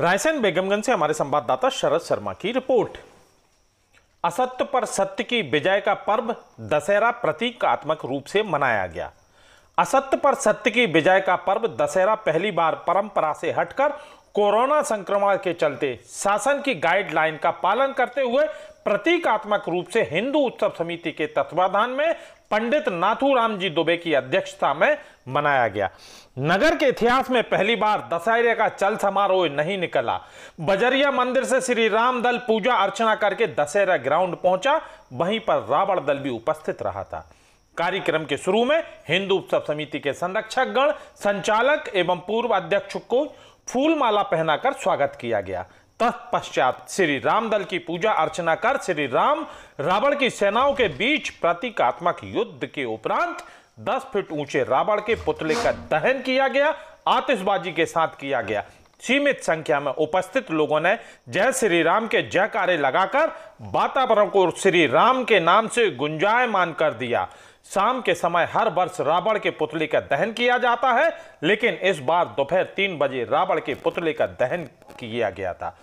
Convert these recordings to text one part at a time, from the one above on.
रायसेन बेगमगंज से हमारे संवाददाता शरद शर्मा की रिपोर्ट असत्य पर सत्य की विजय का पर्व दशहरा प्रतीकात्मक रूप से मनाया गया असत्य पर सत्य की विजय का पर्व दशहरा पहली बार परंपरा से हटकर कोरोना संक्रमण के चलते शासन की गाइडलाइन का पालन करते हुए प्रतीकात्मक रूप से हिंदू उत्सव समिति के तत्वाधान में पंडित नाथूराम जी दुबे की अध्यक्षता में मनाया गया नगर के इतिहास में पहली बार दशहरे का चल समारोह नहीं निकला बजरिया मंदिर से श्री राम दल पूजा अर्चना करके दशहरा ग्राउंड पहुंचा वहीं पर रावण दल भी उपस्थित रहा था कार्यक्रम के शुरू में हिंदू उत्सव समिति के संरक्षक गण संचालक एवं पूर्व अध्यक्ष को फूलमाला पहनाकर स्वागत किया गया तत्पश्चात श्री राम दल की पूजा अर्चना कर श्री राम रावण की सेनाओं के बीच प्रतीकात्मक युद्ध के उपरांत 10 फीट ऊंचे रावण के पुतले का दहन किया गया आतिशबाजी के साथ किया गया सीमित संख्या में उपस्थित लोगों ने जय श्री राम के जयकारे लगाकर वातावरण को श्री राम के नाम से गुंजायमान कर दिया शाम के समय हर वर्ष रावण के पुतले का दहन किया जाता है लेकिन इस बार दोपहर तीन बजे रावण के पुतले का दहन किया गया था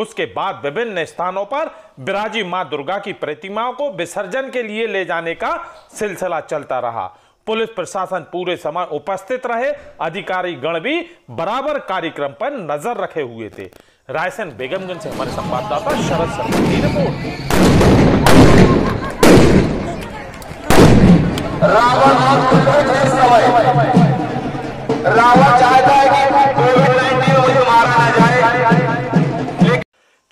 उसके बाद विभिन्न स्थानों पर बिराजी मां दुर्गा की प्रतिमाओं को विसर्जन के लिए ले जाने का सिलसिला चलता रहा पुलिस प्रशासन पूरे समय उपस्थित रहे अधिकारी गण भी बराबर कार्यक्रम पर नजर रखे हुए थे रायसेन बेगमगंज से हमारे संवाददाता शरद शर्मा की रिपोर्ट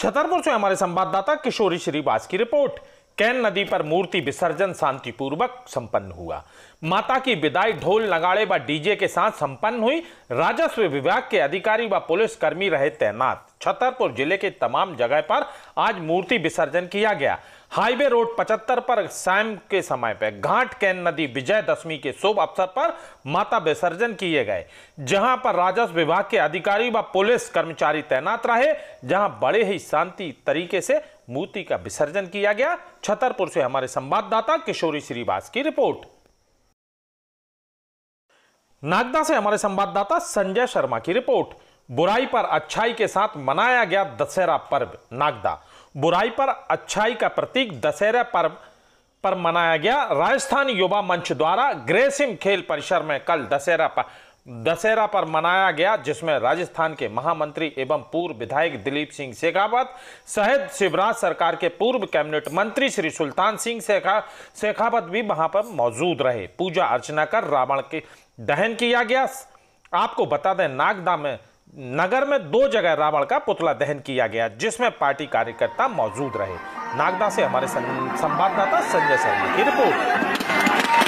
छतरपुर से हमारे संवाददाता किशोरी श्रीवास की रिपोर्ट कैन नदी पर मूर्ति विसर्जन शांतिपूर्वक संपन्न हुआ माता की विदाई ढोल नगाड़े व डीजे के साथ संपन्न हुई राजस्व विभाग के अधिकारी व पुलिसकर्मी रहे तैनात छतरपुर जिले के तमाम जगह पर आज मूर्ति विसर्जन किया गया हाईवे रोड 75 पर शाम के समय पर घाट कैन नदी विजय दशमी के शुभ अवसर पर माता विसर्जन किए गए जहां पर राजस्व विभाग के अधिकारी व पुलिस कर्मचारी तैनात रहे जहां बड़े ही शांति तरीके से मूर्ति का विसर्जन किया गया छतरपुर से हमारे संवाददाता किशोरी श्रीवास की रिपोर्ट नागदा से हमारे संवाददाता संजय शर्मा की रिपोर्ट बुराई पर अच्छाई के साथ मनाया गया दशहरा पर्व नागदा बुराई पर अच्छाई का प्रतीक दशहरा पर्व पर मनाया गया राजस्थान युवा मंच द्वारा ग्रेसिम खेल परिसर में कल दशहरा पर दशहरा पर मनाया गया जिसमें राजस्थान के महामंत्री एवं पूर्व विधायक दिलीप सिंह शेखावत सहित शिवराज सरकार के पूर्व कैबिनेट मंत्री श्री सुल्तान सिंह शेखा शेखावत भी वहां पर मौजूद रहे पूजा अर्चना कर रावण के दहन किया गया आपको बता दें नागदा में नगर में दो जगह रावण का पुतला दहन किया गया जिसमें पार्टी कार्यकर्ता मौजूद रहे नागदा से हमारे संवाददाता संजय शर्मा की रिपोर्ट